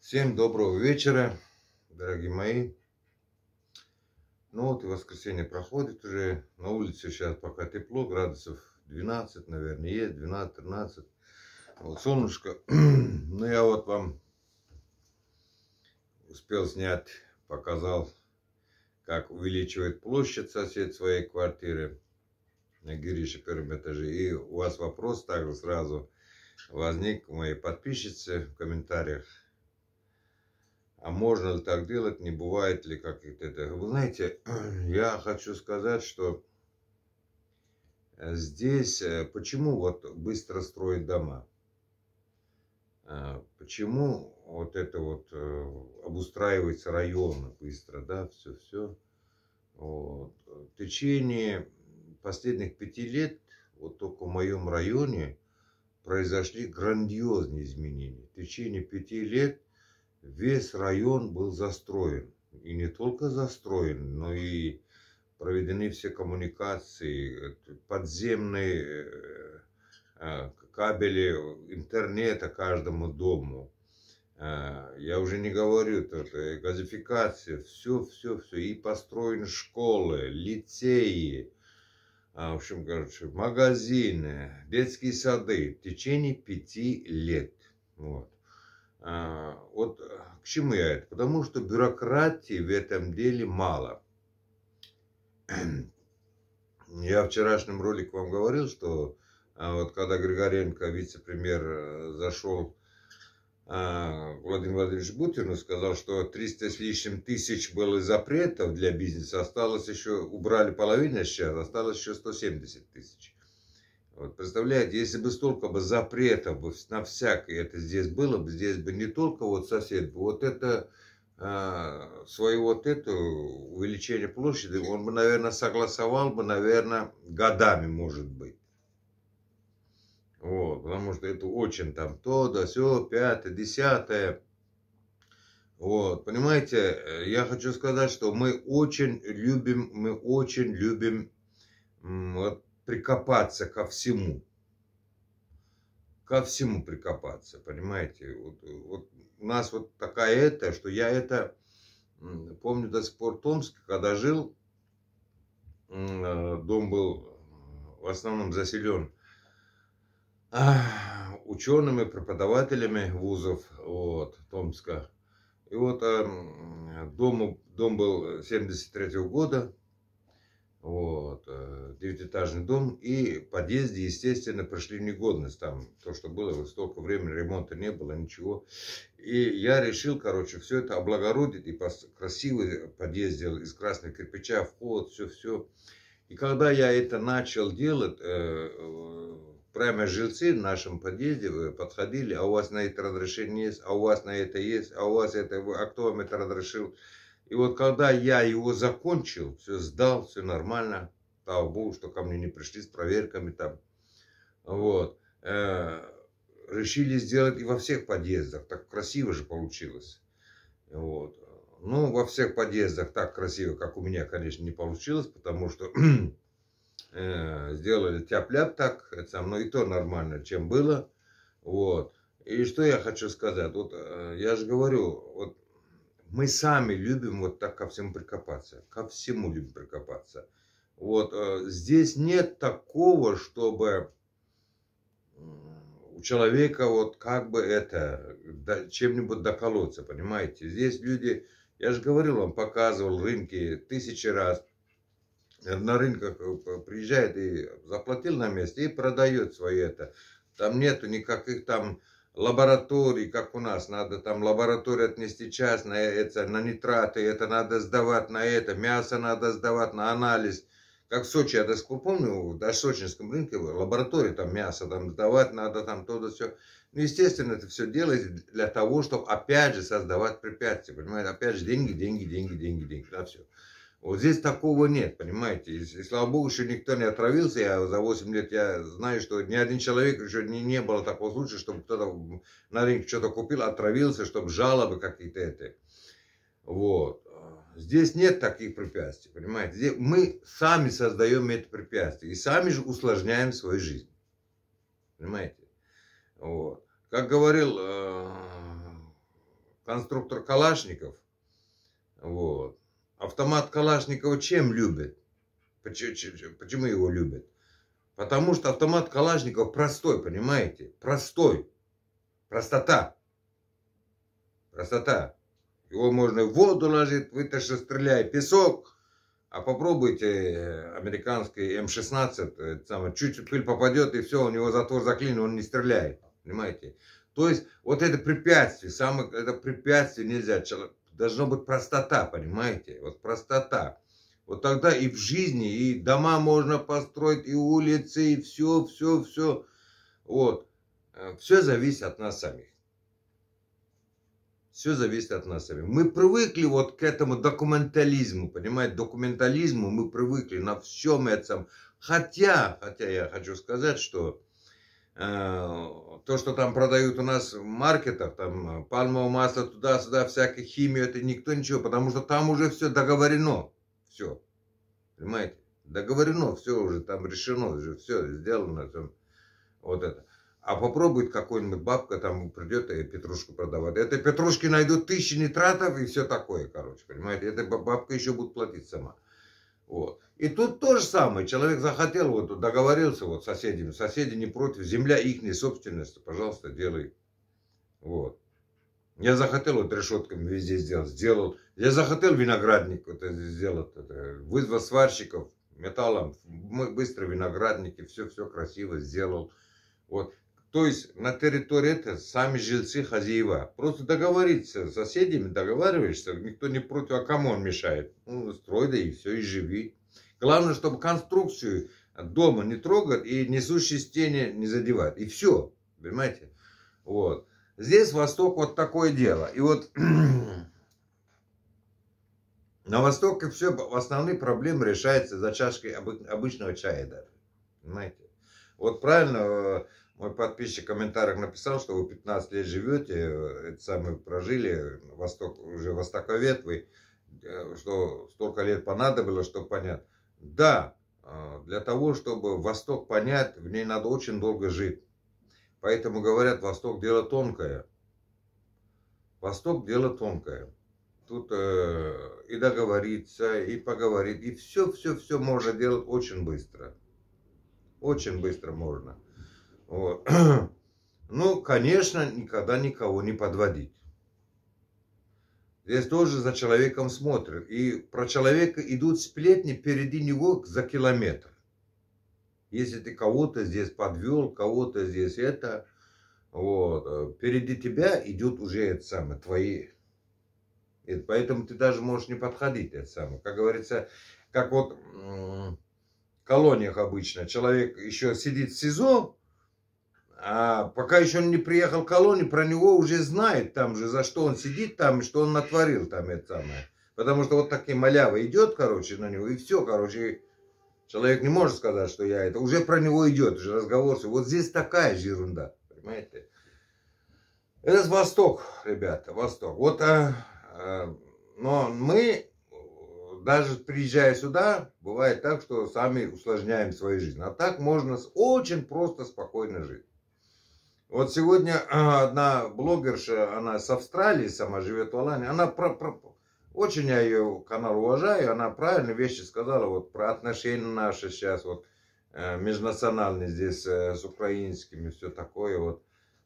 Всем доброго вечера, дорогие мои. Ну вот и воскресенье проходит уже. На улице сейчас пока тепло, градусов 12, наверное, есть, 12-13. Вот солнышко. ну я вот вам успел снять, показал, как увеличивает площадь сосед своей квартиры на Гирише первом этаже. И у вас вопрос также сразу возник у моей подписчицы в комментариях а можно ли так делать, не бывает ли как это. Вы знаете, я хочу сказать, что э, здесь, э, почему вот быстро строят дома? А, почему вот это вот э, обустраивается районно быстро, да, все-все. Вот. В течение последних пяти лет, вот только в моем районе, произошли грандиозные изменения. В течение пяти лет – весь район был застроен. И не только застроен, но и проведены все коммуникации, э, подземные э, э, кабели интернета каждому дому. Я уже не говорю, это газификация, все, все, все. И построены школы, лицеи, а, в общем, короче, магазины, детские сады в течение пяти лет. Вот. А, вот а, к чему я это? Потому что бюрократии в этом деле мало. Я в вчерашнем ролике вам говорил, что а, вот когда Григоренко, вице-премьер, э, зашел Владимир Владимирович Бутин сказал, что 300 с лишним тысяч было запретов для бизнеса, осталось еще, убрали половину сейчас, осталось еще 170 тысяч. Вот представляете, если бы столько бы запретов бы на всякое это здесь было бы, здесь бы не только вот сосед, вот это э, а, свое вот это увеличение площади, он бы, наверное, согласовал бы, наверное, годами, может быть. Вот, потому что это очень там то, да, все, пятое, десятое. Вот, понимаете, э, я хочу сказать, что мы очень любим, мы очень любим вот прикопаться ко всему. Ко всему прикопаться, понимаете? Вот, вот у нас вот такая это, что я это помню до сих пор Томска, когда жил, э, дом был э, в основном заселен учеными, преподавателями вузов вот, Томска. И вот э, дом, дом был 73 -го года, вот, э, девятиэтажный дом. И подъезды естественно, прошли в негодность. Там то, что было, столько времени ремонта не было, ничего. И я решил, короче, все это облагородить. И красивый подъезд сделал из красного кирпича, вход, все-все. И когда я это начал делать, э, прямо жильцы в нашем подъезде э, подходили, а у вас на это разрешение есть, а у вас на это есть, а у вас это, а кто вам это разрешил? И вот когда я его закончил, все сдал, все нормально, слава богу, что ко мне не пришли с проверками там, вот, э, решили сделать и во всех подъездах, так красиво же получилось, вот. Ну, во всех подъездах так красиво, как у меня, конечно, не получилось, потому что э, сделали тяп-ляп так, это со мной и то нормально, чем было, вот. И что я хочу сказать, вот э, я же говорю, вот мы сами любим вот так ко всему прикопаться. Ко всему любим прикопаться. Вот э, здесь нет такого, чтобы у человека вот как бы это, да, чем-нибудь доколоться, понимаете? Здесь люди, я же говорил вам, показывал рынки тысячи раз. На рынках э, приезжает и заплатил на месте и продает свое это. Там нету никаких там лаборатории, как у нас, надо там лабораторию отнести час на это, на нитраты, это надо сдавать на это, мясо надо сдавать на анализ. Как в Сочи, я до сих пор помню, на сочинском рынке лаборатории там мясо там сдавать надо, там то да все. Ну, естественно, это все делается для того, чтобы опять же создавать препятствия, понимаете, опять же деньги, деньги, деньги, деньги, деньги, да все. Вот здесь такого нет, понимаете. И, и слава богу, еще никто не отравился. Я за 8 лет я знаю, что ни один человек еще не, не было такого случая, чтобы кто-то на рынке что-то купил, отравился, чтобы жалобы какие-то эти. Вот. Здесь нет таких препятствий, понимаете. Здесь мы сами создаем это препятствие и сами же усложняем свою жизнь. Понимаете? Вот. Как говорил э, конструктор Калашников, вот, Автомат Калашникова чем любят? Почему его любят? Потому что автомат Калашников простой, понимаете? Простой. Простота. Простота. Его можно в воду ложить, вытащи, стреляй, песок. А попробуйте э, американский М-16, эм самое, э, чуть пыль попадет, и все, у него затвор заклинил, он не стреляет. Понимаете? То есть, вот это препятствие, самое, это препятствие нельзя. Человек, должна быть простота, понимаете? Вот простота. Вот тогда и в жизни, и дома можно построить, и улицы, и все, все, все. Вот. Э, все зависит от нас самих. Все зависит от нас самих. Мы привыкли вот к этому документализму, понимаете, документализму мы привыкли на всем этом. Хотя, хотя я хочу сказать, что Э, то, что там продают у нас в маркетах, там э, пальмовое масло туда-сюда, всякая химия, это никто ничего, потому что там уже все договорено, все, понимаете, договорено, все уже там решено, уже все сделано, все, вот это. А попробует какой-нибудь бабка там придет и петрушку продавать. Это петрушки найдут тысячи нитратов и все такое, короче, понимаете, эта бабка еще будет платить сама. Вот. И тут то же самое. Человек захотел, вот договорился вот с соседями. Соседи не против. Земля их не собственность. Пожалуйста, делай. Вот. Я захотел вот решетками везде сделать. Сделал. Я захотел виноградник вот сделать. Это, вызвал сварщиков металлом. Мы быстро виноградники. Все-все красиво сделал. Вот. То есть на территории это сами жильцы хозяева Просто договориться с соседями, договариваешься, никто не против, а кому он мешает? Ну, строй да и все, и живи. Главное, чтобы конструкцию дома не трогать и несущие стены не задевать. И все, понимаете? Вот. Здесь Восток вот такое дело. И вот на Востоке все, основные проблемы решаются за чашкой обычного чая даже. Понимаете? Вот правильно э, мой подписчик в комментариях написал, что вы 15 лет живете, э, это самое прожили, э, восток, уже востоковед вы, э, что столько лет понадобилось, чтобы понять. Да, а, для того, чтобы Восток понять, в ней надо очень долго жить. Поэтому говорят, Восток дело тонкое. Восток дело тонкое. Тут э, и договориться, и поговорить, и все-все-все можно делать очень быстро. Очень быстро можно. Вот. Ну, конечно, никогда никого не подводить. Здесь тоже за человеком смотрят. И про человека идут сплетни впереди него за километр. Если ты кого-то здесь подвел, кого-то здесь это, вот, э, впереди тебя идет уже это самое, твои. И поэтому ты даже можешь не подходить это самое. Как говорится, как вот в колониях обычно, человек еще сидит в СИЗО, а пока еще он не приехал в колонию, про него уже знает там же, за что он сидит там, и что он натворил там это самое. Потому что вот такие малява идет, короче, на него, и все, короче, человек не может сказать, что я это. Уже про него идет, уже разговор. Вот здесь такая же ерунда, понимаете? Это Восток, ребята, Восток. Вот, а, а, но мы, даже приезжая сюда, бывает так, что сами усложняем свою жизнь. А так можно очень просто, спокойно жить. Вот сегодня э, одна блогерша, она с Австралии, сама живет в Алане, она про, про, очень я ее канал уважаю, она правильные вещи сказала вот про отношения наши сейчас, вот э, межнациональные здесь э, с украинскими, все такое вот.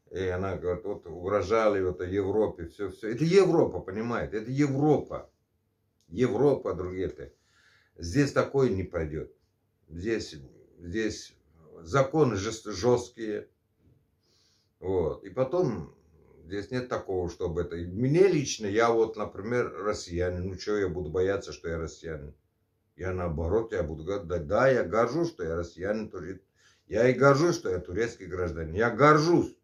И она говорит, вот угрожали вот Европе, все, все. Это Европа, понимает, это Европа. Европа, другие-то. Здесь такое не пойдет Здесь, здесь законы жест, жесткие, вот. И потом, здесь нет такого, чтобы это... Мне лично, я вот, например, россиянин. Ну, что я буду бояться, что я россиянин? Я наоборот, я буду говорить, да, да, я горжусь, что я россиянин. Тоже. Я и горжусь, что я турецкий гражданин. Я горжусь.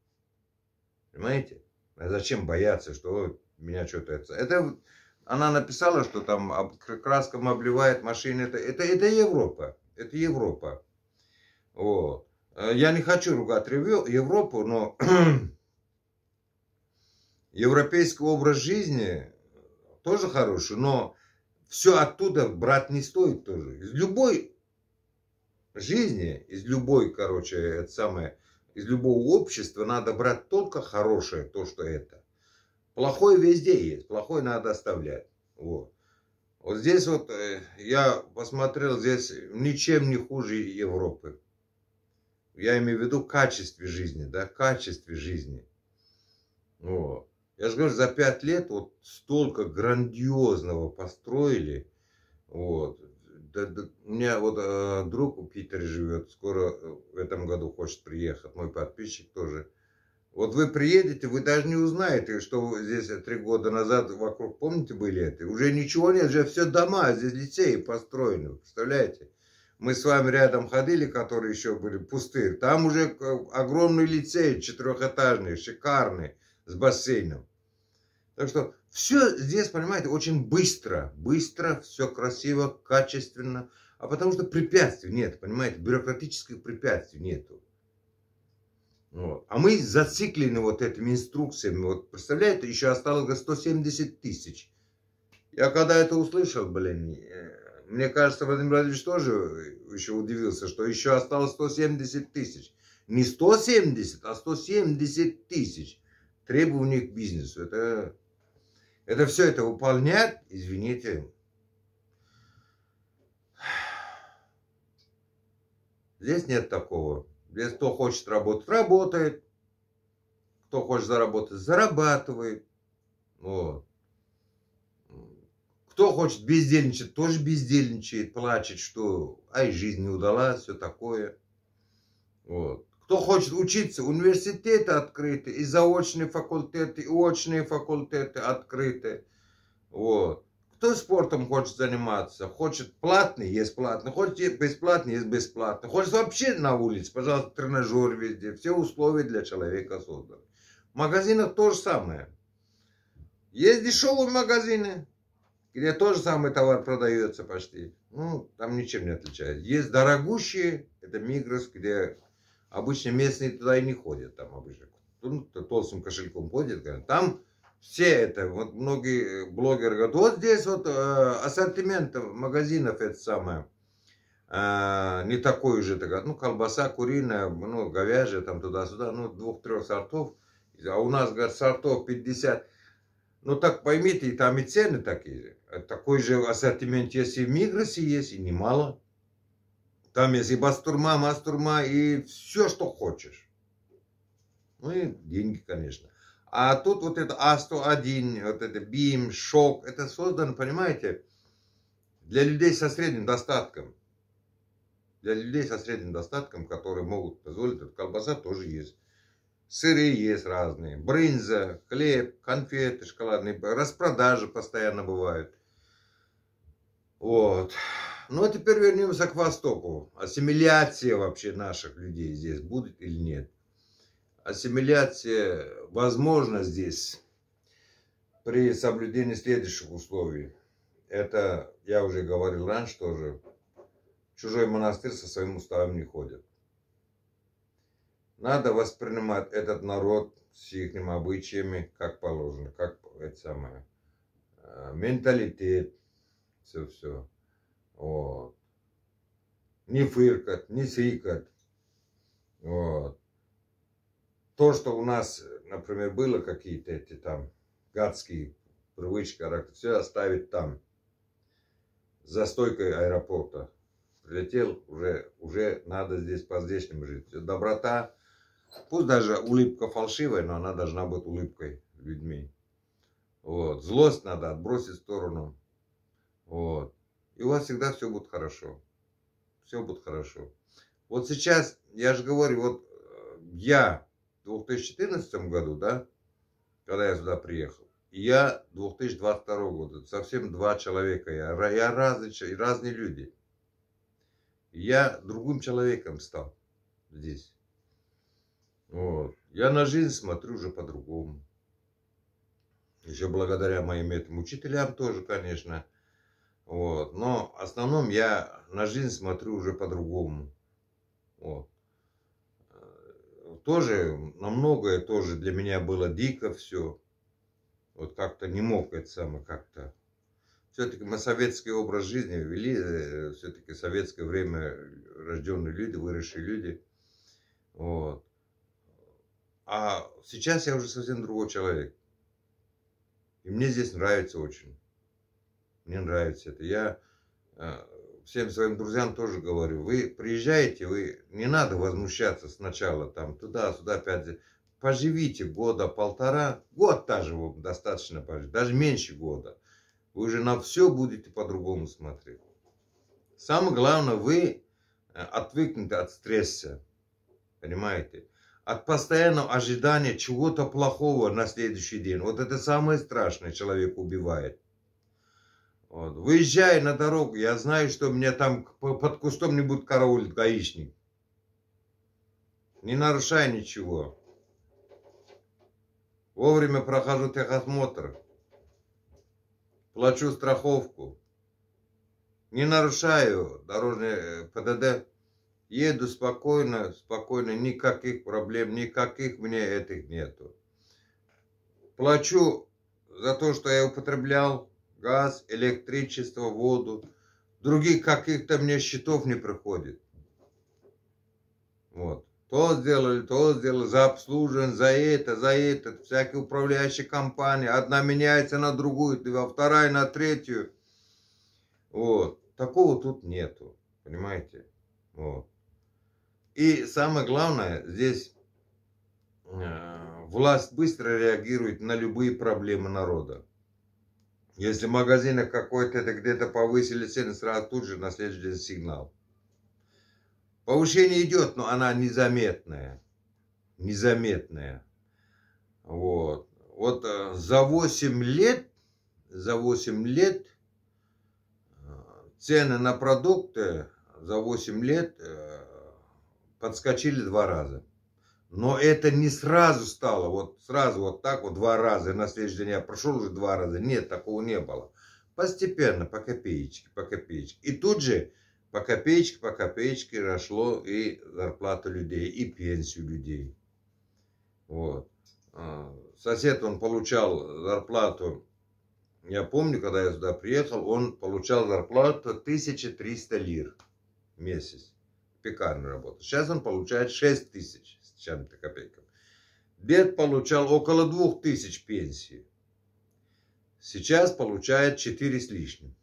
Понимаете? А зачем бояться, что меня что-то... Это... это она написала, что там об, краском обливает машины. Это, это, это Европа. Это Европа. Вот. Э, я не хочу ругать Европу, но европейский образ жизни тоже хороший, но все оттуда брать не стоит тоже. Из любой жизни, из любой, короче, это самое, из любого общества надо брать только хорошее, то, что это. Плохое везде есть, плохое надо оставлять. Вот. Вот здесь вот э, я посмотрел, здесь ничем не хуже Европы. Я имею в виду качестве жизни, да, качестве жизни. Вот. Я же говорю, за пять лет вот столько грандиозного построили. Вот. Да, да, у меня вот э, друг у Питере живет, скоро э, в этом году хочет приехать, мой подписчик тоже. Вот вы приедете, вы даже не узнаете, что здесь э, три года назад вокруг, помните, были это? Уже ничего нет, уже все дома, а здесь лицеи построены, представляете? мы с вами рядом ходили, которые еще были пустые, там уже э, огромный лицей четырехэтажный, шикарный, с бассейном. Так что все здесь, понимаете, очень быстро, быстро, все красиво, качественно, а потому что препятствий нет, понимаете, бюрократических препятствий нету. Вот. А мы зациклены вот этими инструкциями. Вот представляете, еще осталось 170 тысяч. Я когда это услышал, блин, э, мне кажется, Владимир Владимирович тоже еще удивился, что еще осталось 170 тысяч. Не 170, а 170 тысяч требований к бизнесу. Это, это все это выполняет, извините. Здесь нет такого. Здесь кто хочет работать, работает. Кто хочет заработать, зарабатывает. Вот. Кто хочет бездельничать, тоже бездельничает, плачет, что ай, жизнь не удалась, все такое. Вот. Кто хочет учиться, университеты открыты, и заочные факультеты, и очные факультеты открыты. Вот. Кто спортом хочет заниматься, хочет платный, есть платный, хочет бесплатный, есть бесплатный. Хочет вообще на улице, пожалуйста, тренажер везде, все условия для человека созданы. В магазинах то же самое. Есть дешевые магазины, где тоже самый товар продается почти. Ну, там ничем не отличается. Есть дорогущие, это Мигрос, где обычно местные туда и не ходят, там обычно. Ну, толстым кошельком ходят, говорят. Там все это, вот многие э, блогеры говорят, вот здесь вот э, ассортимент магазинов это самое, э, не такой уже, так, ну, колбаса куриная, ну, говяжья, там, туда-сюда, ну, двух-трех сортов, а у нас, говорят, сортов 50, ну так поймите, и там и цены такие же. А такой же ассортимент есть и в Мигросе есть, и немало. Там есть и бастурма, мастурма, и все, что хочешь. Ну и деньги, конечно. А тут вот это А101, вот это БИМ, ШОК, это создано, понимаете, для людей со средним достатком. Для людей со средним достатком, которые могут позволить, колбаса тоже есть сыры есть разные, брынза, хлеб, конфеты шоколадные, распродажи постоянно бывают. Вот. Ну, а теперь вернемся к Востоку. Ассимиляция вообще наших людей здесь будет или нет? Ассимиляция возможна здесь при соблюдении следующих условий. Это, я уже говорил раньше тоже, чужой монастырь со своим уставом не ходит. Надо воспринимать этот народ с их обычаями, как положено, как это самое, э, менталитет, все-все. Вот. Не фыркать, не сикать. Вот. То, что у нас, например, было какие-то эти там гадские привычки, все оставить там. За стойкой аэропорта. Прилетел, уже, уже надо здесь по здешнему жить. Доброта, Пусть даже улыбка фальшивая, но она должна быть улыбкой людьми. Вот. Злость надо отбросить в сторону. Вот. И у вас всегда все будет хорошо. Все будет хорошо. Вот сейчас, я же говорю, вот э, я в 2014 году, да, когда я сюда приехал, и я 2022 года, совсем два человека, я, я разные, разные люди. Я другим человеком стал здесь. Вот. Я на жизнь смотрю уже по-другому. Еще благодаря моим этим учителям тоже, конечно. Вот. Но в основном я на жизнь смотрю уже по-другому. Вот. Э, тоже на многое тоже для меня было дико все. Вот как-то не мог это самое как-то. Все-таки мы советский образ жизни вели, э, все-таки советское время рожденные люди, выросшие люди. Вот. А сейчас я уже совсем другой человек. И мне здесь нравится очень. Мне нравится это. Я а, всем своим друзьям тоже говорю, вы приезжаете, вы не надо возмущаться сначала там туда-сюда опять. Поживите года полтора, год даже вам достаточно пожить, даже меньше года. Вы уже на все будете по-другому смотреть. Самое главное, вы а, отвыкнете от стресса, понимаете? от постоянного ожидания чего-то плохого на следующий день. Вот это самое страшное, человек убивает. Вот. Выезжая на дорогу, я знаю, что меня там под кустом не будет караулить гаишник. Не нарушая ничего. Вовремя прохожу техосмотр. Плачу страховку. Не нарушаю дорожное э, ПДД. Еду спокойно, спокойно, никаких проблем, никаких мне этих нету. Плачу за то, что я употреблял газ, электричество, воду. Других каких-то мне счетов не приходит. Вот. То сделали, то сделали, за обслужен, за это, за это. Всякие управляющие компании. Одна меняется на другую, а вторая на третью. Вот. Такого тут нету. Понимаете? Вот. И самое главное, здесь э, власть быстро реагирует на любые проблемы народа. Если в магазинах какой-то это где-то повысили цены, сразу тут же на следующий сигнал. Повышение идет, но она незаметная. Незаметная. Вот. Вот э, за 8 лет, за 8 лет э, цены на продукты за 8 лет подскочили два раза. Но это не сразу стало, вот сразу вот так вот два раза, на следующий день я прошел уже два раза. Нет, такого не было. Постепенно, по копеечке, по копеечке. И тут же по копеечке, по копеечке росло и зарплату людей, и пенсию людей. Вот. А, сосед, он получал зарплату, я помню, когда я сюда приехал, он получал зарплату 1300 лир в месяц пекарню работал. Сейчас он получает 6 тысяч с чем-то копейками. Дед получал около 2 тысяч пенсии. Сейчас получает 4 с лишним.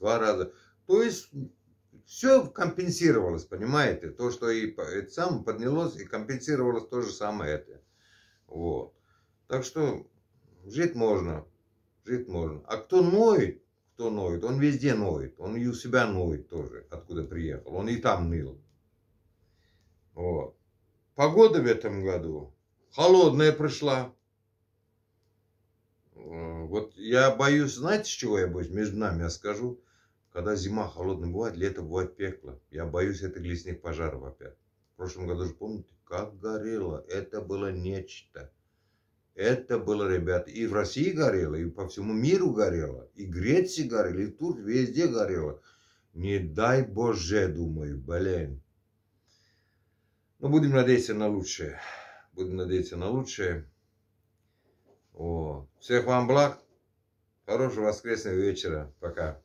Два раза. То есть все компенсировалось, понимаете? То, что и это сам поднялось, и компенсировалось то же самое это. Вот. Так что жить можно. Жить можно. А кто ноет, кто ноет, он везде ноет. Он и у себя ноет тоже, откуда приехал. Он и там ныл. Вот. Погода в этом году холодная пришла. Э, вот я боюсь, знаете, с чего я боюсь? Между нами я скажу. Когда зима холодная бывает, лето бывает пекло. Я боюсь этих лесных пожаров опять. В прошлом году же, помните, как горело. Это было нечто. Это было, ребята, и в России горело, и по всему миру горело, и Греции горело, и тут везде горело. Не дай Боже, думаю, блин. Но ну, будем надеяться на лучшее. Будем надеяться на лучшее. Вот. Всех вам благ. Хорошего воскресного вечера. Пока.